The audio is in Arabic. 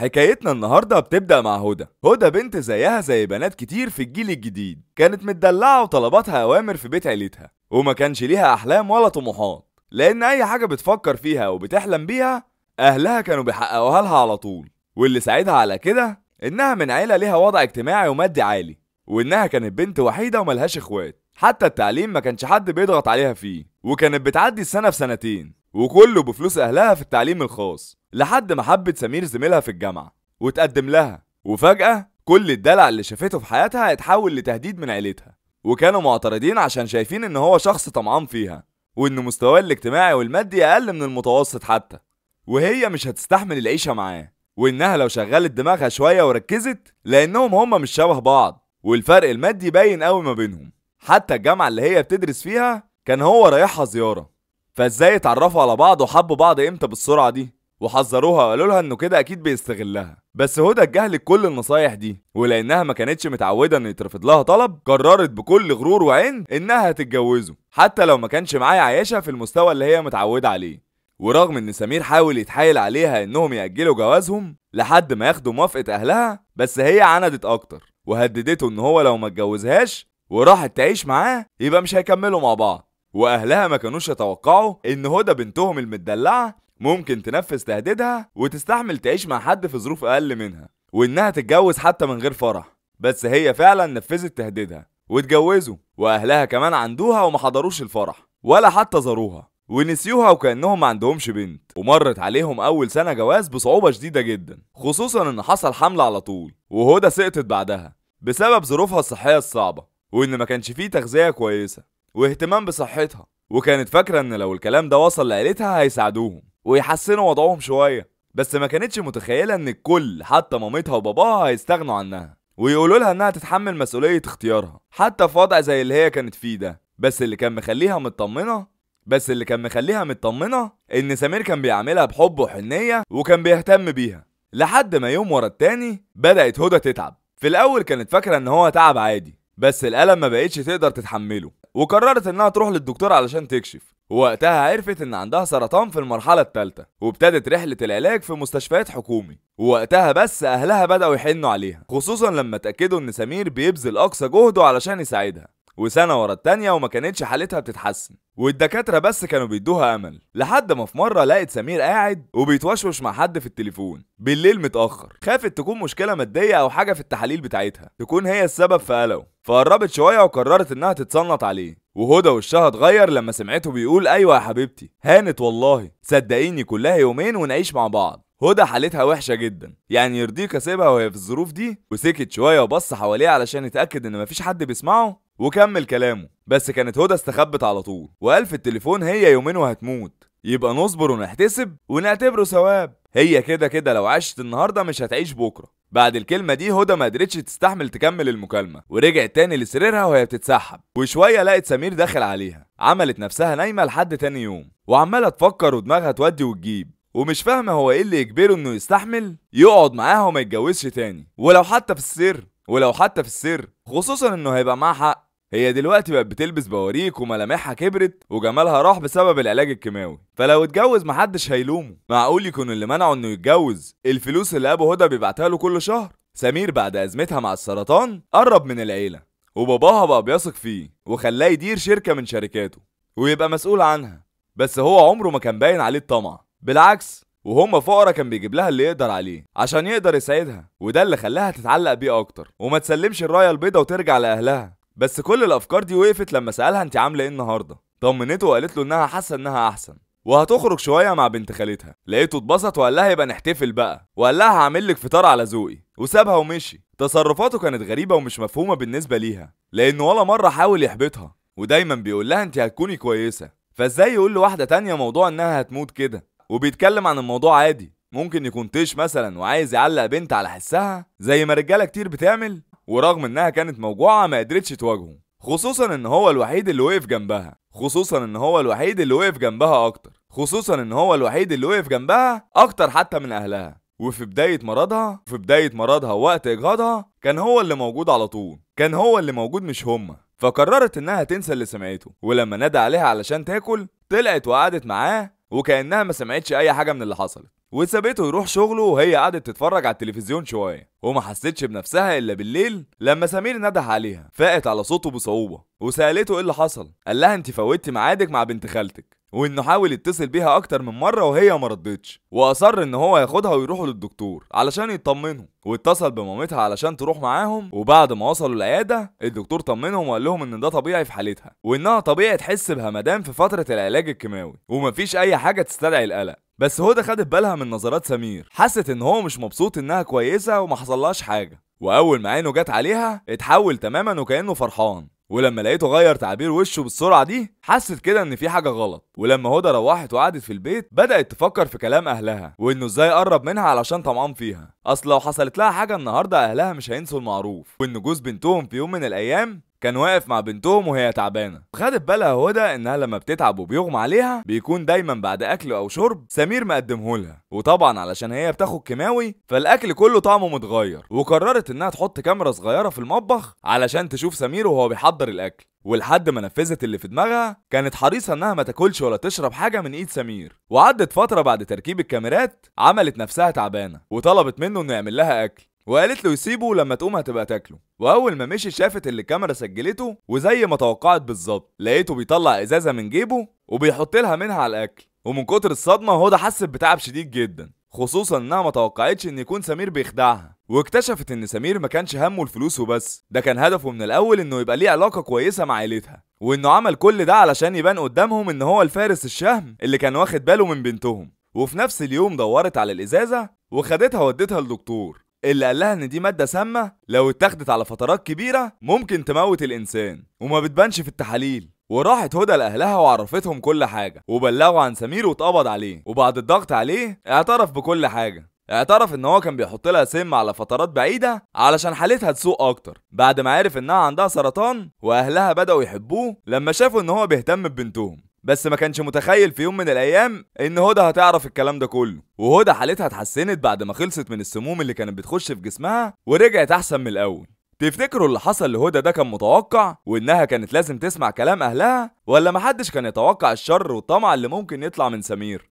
حكايتنا النهاردة بتبدأ مع هدى هدى بنت زيها زي بنات كتير في الجيل الجديد كانت متدلعة وطلباتها أوامر في بيت عيلتها وما كانش ليها أحلام ولا طموحات لأن أي حاجة بتفكر فيها وبتحلم بيها أهلها كانوا بيحققوها لها على طول واللي ساعدها على كده إنها من عيلة ليها وضع اجتماعي ومادي عالي وإنها كانت بنت وحيدة وملهاش إخوات حتى التعليم ما كانش حد بيضغط عليها فيه وكانت بتعدي السنة في سنتين وكله بفلوس أهلها في التعليم الخاص لحد ما حبت سمير زميلها في الجامعة وتقدم لها وفجأة كل الدلع اللي شافته في حياتها اتحول لتهديد من عيلتها وكانوا معترضين عشان شايفين ان هو شخص طمعان فيها وان مستواه الاجتماعي والمادي اقل من المتوسط حتى وهي مش هتستحمل العيشه معاه وانها لو شغلت دماغها شويه وركزت لانهم هما مش شبه بعض والفرق المادي باين قوي ما بينهم حتى الجامعه اللي هي بتدرس فيها كان هو رايحها زياره فازاي اتعرفوا على بعض وحبوا بعض امتى بالسرعه دي وحذروها وقالوا لها انه كده اكيد بيستغلها بس هدى اتجاهلت كل النصايح دي ولانها ما كانتش متعوده ان يترفض لها طلب قررت بكل غرور وعين انها هتتجوزه حتى لو ما كانش معاه عايشه في المستوى اللي هي متعوده عليه ورغم ان سمير حاول يتحايل عليها انهم ياجلوا جوازهم لحد ما ياخدوا موافقه اهلها بس هي عندت اكتر وهددته ان هو لو ما اتجوزهاش وراحت تعيش معاه يبقى مش هيكملوا مع بعض واهلها ما كانوش يتوقعوا ان هدى بنتهم المدلعه ممكن تنفذ تهديدها وتستحمل تعيش مع حد في ظروف اقل منها وانها تتجوز حتى من غير فرح بس هي فعلا نفذت تهديدها واتجوزوا واهلها كمان عندوها وما حضروش الفرح ولا حتى زاروها ونسيوها وكانهم ما عندهمش بنت ومرت عليهم اول سنه جواز بصعوبه شديده جدا خصوصا ان حصل حمل على طول وهدى سقطت بعدها بسبب ظروفها الصحيه الصعبه وان ما كانش فيه تغذيه كويسه واهتمام بصحتها وكانت فاكرة إن لو الكلام ده وصل لعيلتها هيساعدوهم ويحسنوا وضعهم شوية بس ما كانتش متخيلة إن الكل حتى مامتها وباباها هيستغنوا عنها ويقولوا لها إنها تتحمل مسؤولية اختيارها حتى في وضع زي اللي هي كانت فيه ده بس اللي كان مخليها مطمنة بس اللي كان مخليها مطمنة إن سمير كان بيعملها بحب وحنية وكان بيهتم بيها لحد ما يوم ورا التاني بدأت هدى تتعب في الأول كانت فاكرة إن هو تعب عادي بس الألم ما بقتش تقدر تتحمله وقررت انها تروح للدكتور علشان تكشف ووقتها عرفت ان عندها سرطان في المرحلة التالتة وابتدت رحلة العلاج في مستشفيات حكومي ووقتها بس اهلها بدأوا يحنوا عليها خصوصا لما اتأكدوا ان سمير بيبذل اقصى جهده علشان يساعدها وسنة ورا التانية وما كانتش حالتها بتتحسن والدكاترة بس كانوا بيدوها أمل لحد ما في مرة لقت سمير قاعد وبيتوشوش مع حد في التليفون بالليل متأخر خافت تكون مشكلة مادية أو حاجة في التحاليل بتاعتها تكون هي السبب في قلقه فقربت شوية وقررت إنها تتصنط عليه وهدى وشها اتغير لما سمعته بيقول أيوة يا حبيبتي هانت والله صدقيني كلها يومين ونعيش مع بعض هدى حالتها وحشة جدا يعني يرضيك اسيبها وهي في الظروف دي وسكت شوية وبص حواليه علشان يتأكد ان مفيش حد بيسمعه وكمل كلامه بس كانت هدى استخبت على طول وقال في التليفون هي يومين وهتموت يبقى نصبر ونحتسب ونعتبره ثواب هي كده كده لو عشت النهارده مش هتعيش بكره بعد الكلمة دي هدى ما قدرتش تستحمل تكمل المكالمة ورجعت تاني لسريرها وهي بتتسحب وشوية لقت سمير داخل عليها عملت نفسها نايمة لحد تاني يوم وعمالة تفكر ودماغها تودي وتجيب ومش فاهمة هو ايه اللي يجبره انه يستحمل يقعد معاها وما يتجوزش تاني ولو حتى في السر ولو حتى في السر خصوصا انه هيبقى معاه حق هي دلوقتي بقت بتلبس بواريك وملامحها كبرت وجمالها راح بسبب العلاج الكيماوي فلو اتجوز محدش هيلومه معقول يكون اللي منعه انه يتجوز الفلوس اللي ابو هدى بيبعتها له كل شهر سمير بعد ازمتها مع السرطان قرب من العيله وباباها بقى بيثق فيه وخلاه يدير شركه من شركاته ويبقى مسؤول عنها بس هو عمره ما كان باين عليه الطمع بالعكس وهم فقرة كان بيجيب لها اللي يقدر عليه عشان يقدر يساعدها وده اللي خلاها تتعلق بيه أكتر وما تسلمش الراية البيضة وترجع لأهلها بس كل الأفكار دي وقفت لما سألها أنت عاملة إيه النهاردة طمنته وقالت له إنها حاسة إنها أحسن وهتخرج شويه مع بنت خالتها لقيته اتبسط وقال لها يبقى نحتفل بقى وقال لها هعمل لك فطار على ذوقي وسابها ومشي تصرفاته كانت غريبه ومش مفهومه بالنسبه ليها لانه ولا مره حاول يحبطها ودايما بيقول لها انت هتكوني كويسه فازاي يقول لواحده تانية موضوع انها هتموت كده وبيتكلم عن الموضوع عادي ممكن يكون طيش مثلا وعايز يعلق بنت على حسها زي ما رجاله كتير بتعمل ورغم انها كانت موجوعه ما قدرتش تواجهه خصوصا ان هو الوحيد اللي وقف جنبها خصوصا ان هو الوحيد اللي وقف جنبها اكتر خصوصا ان هو الوحيد اللي وقف جنبها اكتر حتى من اهلها وفي بداية مرضها في بداية مرضها وقت إجهاضها كان هو اللي موجود على طول كان هو اللي موجود مش هما فقررت إنها تنسى اللي سمعته ولما نادى عليها علشان تاكل طلعت وقعدت معاه وكانها ما سمعتش اي حاجه من اللي حصلت وسابته يروح شغله وهي قعدت تتفرج على التلفزيون شويه وما حستش بنفسها الا بالليل لما سمير نده عليها فاقت على صوته بصعوبه وسالته ايه اللي حصل قال لها انت فوتتي ميعادك مع بنت خالتك وانه حاول يتصل بيها اكتر من مره وهي ما ردتش واصر ان هو ياخدها ويروحوا للدكتور علشان يطمنهم واتصل بمامتها علشان تروح معاهم وبعد ما وصلوا العياده الدكتور طمنهم وقال لهم ان ده طبيعي في حالتها وانها طبيعي تحس بهمدان في فتره العلاج الكيماوي ومفيش اي حاجه تستدعي القلق بس هدى خدت بالها من نظرات سمير حست ان هو مش مبسوط انها كويسه وما حصلهاش حاجه واول ما عينه جت عليها اتحول تماما وكانه فرحان ولما لقيته غير تعبير وشه بالسرعه دي حست كده ان في حاجه غلط ولما هدى روحت وقعدت في البيت بدات تفكر في كلام اهلها وانه ازاي قرب منها علشان طمعان فيها اصل لو حصلت لها حاجه النهارده اهلها مش هينسوا المعروف وان جوز بنتهم في يوم من الايام كان واقف مع بنتهم وهي تعبانه خدت بالها هدى انها لما بتتعب وبيغمى عليها بيكون دايما بعد اكل او شرب سمير مقدمه لها وطبعا علشان هي بتاخد كيماوي فالاكل كله طعمه متغير وقررت انها تحط كاميرا صغيره في المطبخ علشان تشوف سمير وهو بيحضر الاكل ولحد ما نفذت اللي في دماغها كانت حريصه انها ما تاكلش ولا تشرب حاجه من ايد سمير وعدت فتره بعد تركيب الكاميرات عملت نفسها تعبانه وطلبت منه انه يعمل لها اكل وقالت له يسيبه لما تقوم هتبقى تاكله واول ما مشي شافت اللي الكاميرا سجلته وزي ما توقعت بالظبط لقيته بيطلع ازازه من جيبه وبيحط لها منها على الاكل ومن كتر الصدمه هدى حست بتعب شديد جدا خصوصا انها ما توقعتش ان يكون سمير بيخدعها واكتشفت ان سمير ما كانش همه الفلوس وبس ده كان هدفه من الاول انه يبقى ليه علاقه كويسه مع عيلتها وانه عمل كل ده علشان يبان قدامهم ان هو الفارس الشهم اللي كان واخد باله من بنتهم وفي نفس اليوم دورت على الازازه وخدتها ودتها للدكتور اللي قال لها ان دي ماده سامه لو اتاخدت على فترات كبيره ممكن تموت الانسان وما بتبانش في التحاليل وراحت هدى لاهلها وعرفتهم كل حاجه وبلغوا عن سمير واتقبض عليه وبعد الضغط عليه اعترف بكل حاجه اعترف ان هو كان بيحط لها سم على فترات بعيده علشان حالتها تسوء اكتر بعد ما عرف انها عندها سرطان واهلها بداوا يحبوه لما شافوا ان هو بيهتم ببنتهم بس ما كانش متخيل في يوم من الايام ان هدى هتعرف الكلام ده كله وهدى حالتها اتحسنت بعد ما خلصت من السموم اللي كانت بتخش في جسمها ورجعت احسن من الاول تفتكروا اللي حصل لهدى ده كان متوقع وانها كانت لازم تسمع كلام اهلها ولا محدش كان يتوقع الشر والطمع اللي ممكن يطلع من سمير